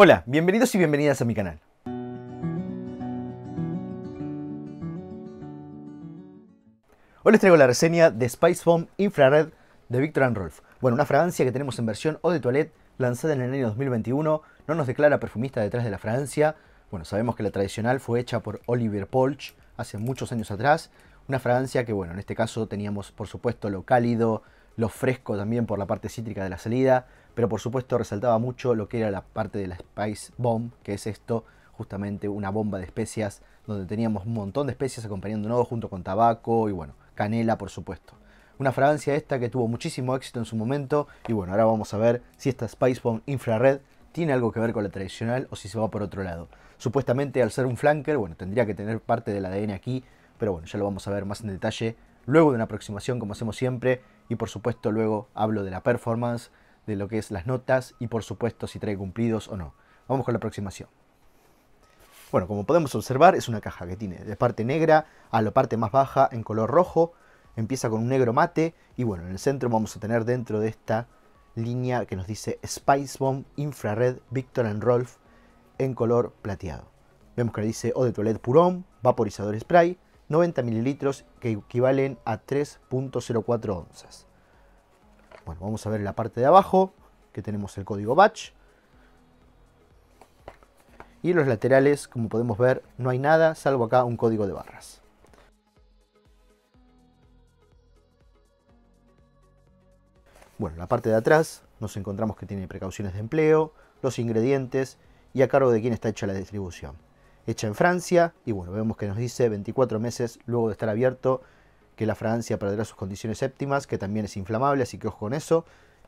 Hola, bienvenidos y bienvenidas a mi canal. Hoy les traigo la reseña de Spice Bomb Infrared de Victor Rolf. Bueno, una fragancia que tenemos en versión o de toilette lanzada en el año 2021. No nos declara perfumista detrás de la fragancia. Bueno, sabemos que la tradicional fue hecha por Oliver Polch hace muchos años atrás. Una fragancia que, bueno, en este caso teníamos por supuesto lo cálido, lo fresco también por la parte cítrica de la salida, pero por supuesto resaltaba mucho lo que era la parte de la Spice Bomb, que es esto, justamente una bomba de especias, donde teníamos un montón de especias acompañándonos junto con tabaco y bueno, canela por supuesto. Una fragancia esta que tuvo muchísimo éxito en su momento y bueno, ahora vamos a ver si esta Spice Bomb infrared tiene algo que ver con la tradicional o si se va por otro lado. Supuestamente al ser un flanker, bueno, tendría que tener parte del ADN aquí, pero bueno, ya lo vamos a ver más en detalle luego de una aproximación como hacemos siempre y por supuesto luego hablo de la performance de lo que es las notas y por supuesto si trae cumplidos o no. Vamos con la aproximación. Bueno, como podemos observar es una caja que tiene de parte negra a la parte más baja en color rojo, empieza con un negro mate y bueno, en el centro vamos a tener dentro de esta línea que nos dice Spice Bomb Infrared Victor and Rolf en color plateado. Vemos que le dice O de toilette Purón, vaporizador spray, 90 mililitros que equivalen a 3.04 onzas. Bueno, vamos a ver la parte de abajo, que tenemos el código batch. Y los laterales, como podemos ver, no hay nada, salvo acá un código de barras. Bueno, la parte de atrás nos encontramos que tiene precauciones de empleo, los ingredientes y a cargo de quién está hecha la distribución. Hecha en Francia y bueno, vemos que nos dice 24 meses luego de estar abierto que la Francia perderá sus condiciones séptimas, que también es inflamable, así que ojo con eso.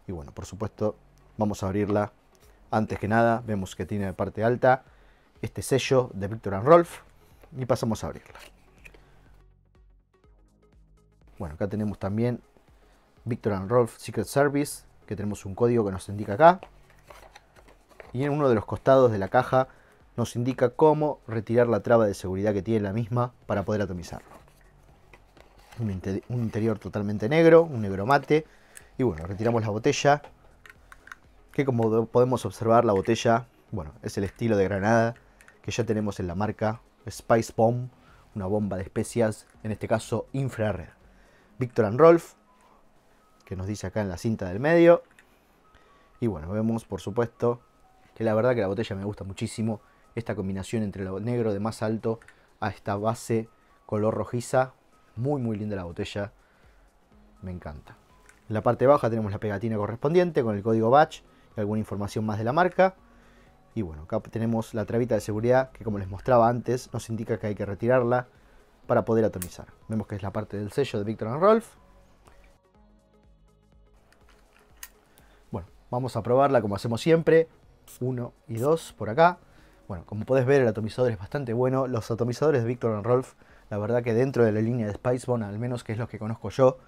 Y bueno, por supuesto, vamos a abrirla antes que nada. Vemos que tiene de parte alta este sello de Victor and Rolf y pasamos a abrirla. Bueno, acá tenemos también Victor and Rolf Secret Service, que tenemos un código que nos indica acá. Y en uno de los costados de la caja nos indica cómo retirar la traba de seguridad que tiene la misma para poder atomizarlo un, interior totalmente negro, un negro mate. Y bueno, retiramos la botella, que como podemos observar la botella, bueno, es el estilo de granada que ya tenemos en la marca Spice Bomb, una bomba de especias, en este caso infrared. Victor and Rolf, que nos dice acá en la cinta del medio. Y bueno, vemos por supuesto que la verdad que la botella me gusta muchísimo. Esta combinación entre lo negro de más alto a esta base color rojiza muy, muy linda la botella. Me encanta. En la parte baja tenemos la pegatina correspondiente con el código batch y alguna información más de la marca. Y bueno, acá tenemos la trabita de seguridad que como les mostraba antes nos indica que hay que retirarla para poder atomizar. Vemos que es la parte del sello de Victor Rolf. Bueno, vamos a probarla como hacemos siempre. 1 y 2 por acá. Bueno, como puedes ver el atomizador es bastante bueno. Los atomizadores de Victor Rolf la verdad que dentro de la línea de Spicebone, al menos que es lo que conozco yo,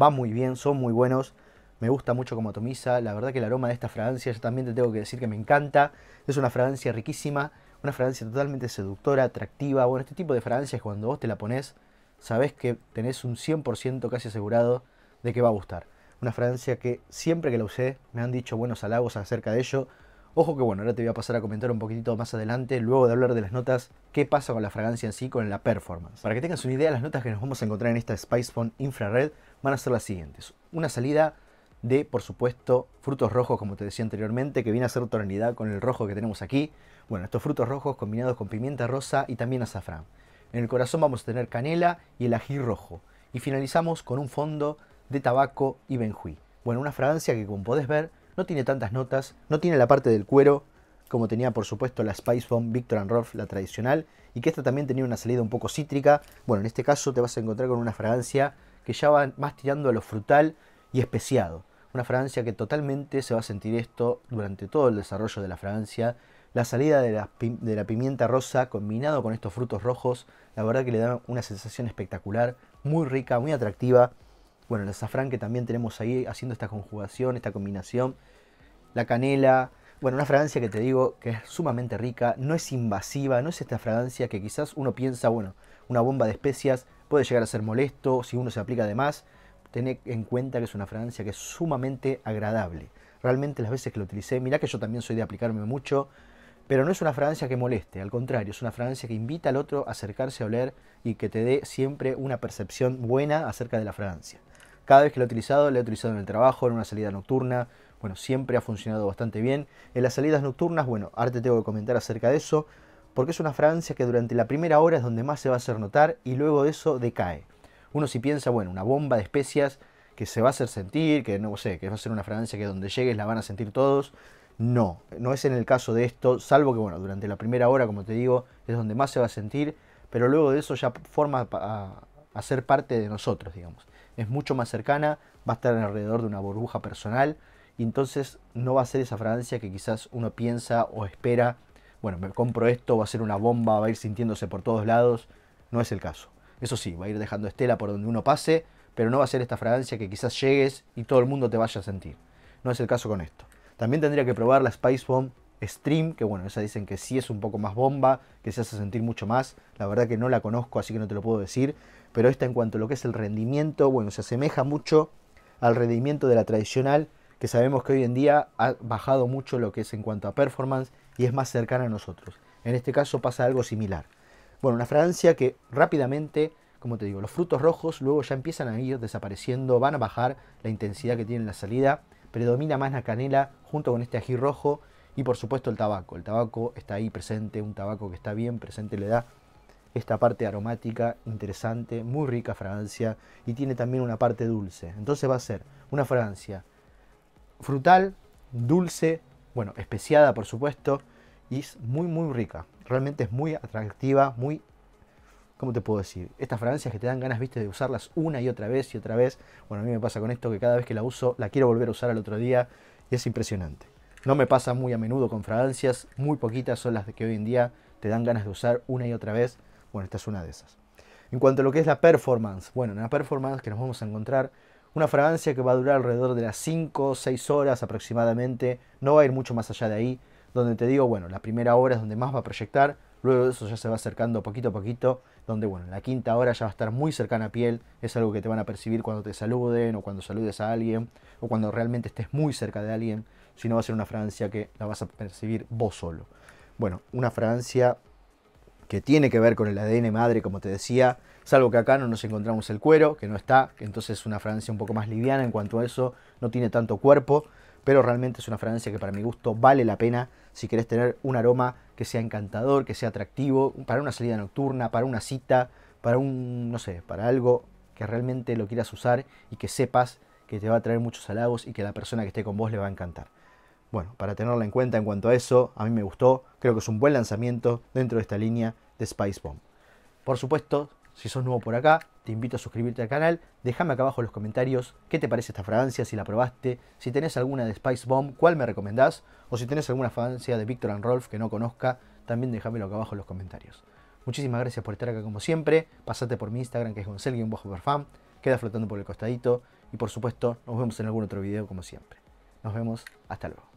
va muy bien, son muy buenos. Me gusta mucho como atomiza. La verdad que el aroma de esta fragancia, yo también te tengo que decir que me encanta. Es una fragancia riquísima, una fragancia totalmente seductora, atractiva. Bueno, este tipo de fragancias cuando vos te la pones, sabés que tenés un 100% casi asegurado de que va a gustar. Una fragancia que siempre que la usé me han dicho buenos halagos acerca de ello. Ojo que bueno, ahora te voy a pasar a comentar un poquitito más adelante, luego de hablar de las notas, qué pasa con la fragancia en sí, con la performance. Para que tengas una idea, las notas que nos vamos a encontrar en esta Spice Infrared van a ser las siguientes. Una salida de, por supuesto, frutos rojos, como te decía anteriormente, que viene a ser tonalidad con el rojo que tenemos aquí. Bueno, estos frutos rojos combinados con pimienta rosa y también azafrán. En el corazón vamos a tener canela y el ají rojo. Y finalizamos con un fondo de tabaco y benjuí. Bueno, una fragancia que como podés ver no tiene tantas notas, no tiene la parte del cuero, como tenía por supuesto la Spice Bomb Victor and Rolf, la tradicional, y que esta también tenía una salida un poco cítrica. Bueno, en este caso te vas a encontrar con una fragancia que ya va más tirando a lo frutal y especiado. Una fragancia que totalmente se va a sentir esto durante todo el desarrollo de la fragancia. La salida de la, de la pimienta rosa combinado con estos frutos rojos, la verdad que le da una sensación espectacular, muy rica, muy atractiva. Bueno, el azafrán que también tenemos ahí haciendo esta conjugación, esta combinación. La canela. Bueno, una fragancia que te digo que es sumamente rica, no es invasiva, no es esta fragancia que quizás uno piensa, bueno, una bomba de especias puede llegar a ser molesto si uno se aplica de más. Ten en cuenta que es una fragancia que es sumamente agradable. Realmente las veces que lo utilicé, mirá que yo también soy de aplicarme mucho, pero no es una fragancia que moleste, al contrario, es una fragancia que invita al otro a acercarse a oler y que te dé siempre una percepción buena acerca de la fragancia. Cada vez que lo he utilizado, la he utilizado en el trabajo, en una salida nocturna, bueno, siempre ha funcionado bastante bien. En las salidas nocturnas, bueno, ahora te tengo que comentar acerca de eso, porque es una fragancia que durante la primera hora es donde más se va a hacer notar y luego de eso decae. Uno si piensa, bueno, una bomba de especias que se va a hacer sentir, que no sé, que va a ser una fragancia que donde llegues la van a sentir todos, no, no es en el caso de esto, salvo que bueno, durante la primera hora, como te digo, es donde más se va a sentir, pero luego de eso ya forma a, ser parte de nosotros, digamos. Es mucho más cercana, va a estar alrededor de una burbuja personal y entonces no va a ser esa fragancia que quizás uno piensa o espera, bueno, me compro esto, va a ser una bomba, va a ir sintiéndose por todos lados, no es el caso. Eso sí, va a ir dejando estela por donde uno pase, pero no va a ser esta fragancia que quizás llegues y todo el mundo te vaya a sentir. No es el caso con esto. También tendría que probar la Spice Bomb Stream, que bueno, esa dicen que sí es un poco más bomba, que se hace sentir mucho más. La verdad que no la conozco, así que no te lo puedo decir. Pero esta en cuanto a lo que es el rendimiento, bueno, se asemeja mucho al rendimiento de la tradicional, que sabemos que hoy en día ha bajado mucho lo que es en cuanto a performance y es más cercana a nosotros. En este caso pasa algo similar. Bueno, una fragancia que rápidamente, como te digo, los frutos rojos luego ya empiezan a ir desapareciendo, van a bajar la intensidad que tienen la salida predomina más la canela junto con este ají rojo y por supuesto el tabaco. El tabaco está ahí presente, un tabaco que está bien presente le da esta parte aromática interesante, muy rica fragancia y tiene también una parte dulce. Entonces va a ser una fragancia frutal, dulce, bueno, especiada por supuesto y es muy muy rica. Realmente es muy atractiva, muy ¿cómo te puedo decir? Estas fragancias que te dan ganas, viste, de usarlas una y otra vez y otra vez. Bueno, a mí me pasa con esto que cada vez que la uso, la quiero volver a usar al otro día y es impresionante. No me pasa muy a menudo con fragancias, muy poquitas son las que hoy en día te dan ganas de usar una y otra vez. Bueno, esta es una de esas. En cuanto a lo que es la performance, bueno, en la performance que nos vamos a encontrar, una fragancia que va a durar alrededor de las 5 o 6 horas aproximadamente, no va a ir mucho más allá de ahí, donde te digo, bueno, la primera hora es donde más va a proyectar, Luego de eso ya se va acercando poquito a poquito, donde bueno, la quinta hora ya va a estar muy cercana a piel, es algo que te van a percibir cuando te saluden o cuando saludes a alguien o cuando realmente estés muy cerca de alguien, si no va a ser una fragancia que la vas a percibir vos solo. Bueno, una fragancia que tiene que ver con el ADN madre, como te decía, salvo que acá no nos encontramos el cuero, que no está, entonces es una fragancia un poco más liviana en cuanto a eso, no tiene tanto cuerpo, pero realmente es una fragancia que para mi gusto vale la pena si querés tener un aroma que sea encantador, que sea atractivo, para una salida nocturna, para una cita, para un, no sé, para algo que realmente lo quieras usar y que sepas que te va a traer muchos halagos y que la persona que esté con vos le va a encantar. Bueno, para tenerlo en cuenta en cuanto a eso, a mí me gustó, creo que es un buen lanzamiento dentro de esta línea de Spice Bomb. Por supuesto, si sos nuevo por acá, te invito a suscribirte al canal. Déjame acá abajo en los comentarios qué te parece esta fragancia, si la probaste, si tenés alguna de Spice Bomb, cuál me recomendás, o si tenés alguna fragancia de Victor and Rolf que no conozca, también déjamelo acá abajo en los comentarios. Muchísimas gracias por estar acá como siempre. Pasate por mi Instagram que es gonzal Queda flotando por el costadito. Y por supuesto, nos vemos en algún otro video como siempre. Nos vemos. Hasta luego.